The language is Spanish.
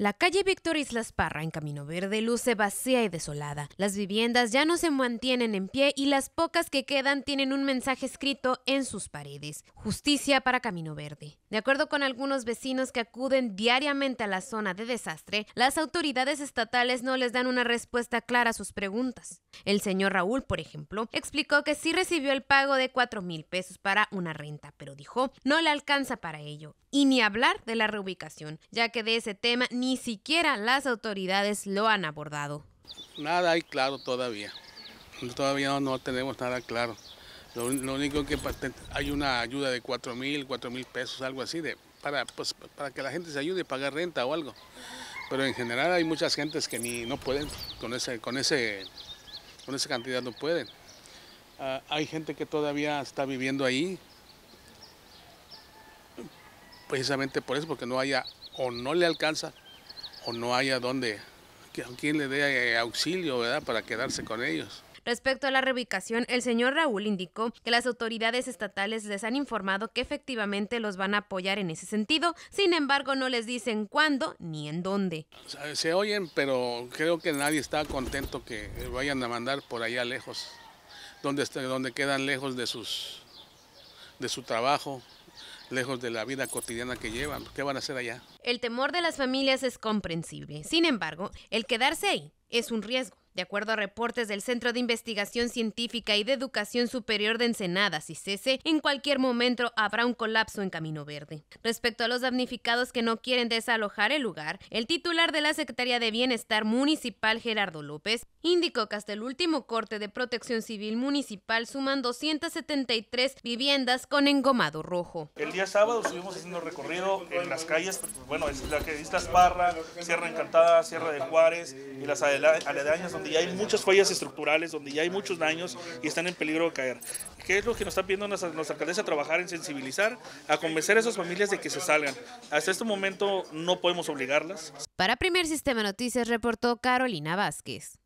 La calle Víctor Islas Parra en Camino Verde luce vacía y desolada. Las viviendas ya no se mantienen en pie y las pocas que quedan tienen un mensaje escrito en sus paredes. Justicia para Camino Verde. De acuerdo con algunos vecinos que acuden diariamente a la zona de desastre, las autoridades estatales no les dan una respuesta clara a sus preguntas. El señor Raúl, por ejemplo, explicó que sí recibió el pago de 4 mil pesos para una renta, pero dijo no le alcanza para ello. Y ni hablar de la reubicación, ya que de ese tema ni ni siquiera las autoridades lo han abordado. Nada hay claro todavía. Todavía no tenemos nada claro. Lo, único que hay una ayuda de 4 mil, 4 mil pesos, algo así, de, para, pues, para que la gente se ayude a pagar renta o algo. Pero en general hay muchas gentes que ni no pueden, con, ese, con, ese, con esa cantidad no pueden. Ah, hay gente que todavía está viviendo ahí, precisamente por eso, porque no haya o no le alcanza o no haya dónde, quien le dé eh, auxilio, ¿verdad?, para quedarse con ellos. Respecto a la reubicación, el señor Raúl indicó que las autoridades estatales les han informado que efectivamente los van a apoyar en ese sentido, sin embargo no les dicen cuándo ni en dónde. Se oyen, pero creo que nadie está contento que vayan a mandar por allá lejos, donde, donde quedan lejos de, sus, de su trabajo, lejos de la vida cotidiana que llevan. ¿Qué van a hacer allá? El temor de las familias es comprensible. Sin embargo, el quedarse ahí es un riesgo. De acuerdo a reportes del Centro de Investigación Científica y de Educación Superior de Ensenada, CESE, en cualquier momento habrá un colapso en Camino Verde. Respecto a los damnificados que no quieren desalojar el lugar, el titular de la Secretaría de Bienestar Municipal, Gerardo López, indicó que hasta el último corte de protección civil municipal suman 273 viviendas con engomado rojo. El día sábado estuvimos haciendo recorrido en las calles, bueno, la que Parra, Sierra Encantada, Sierra de Juárez y las aledañas donde ya hay muchas fallas estructurales, donde ya hay muchos daños y están en peligro de caer. ¿Qué es lo que nos está pidiendo nuestra, nuestra a Trabajar en sensibilizar, a convencer a esas familias de que se salgan. Hasta este momento no podemos obligarlas. Para Primer Sistema Noticias reportó Carolina Vázquez.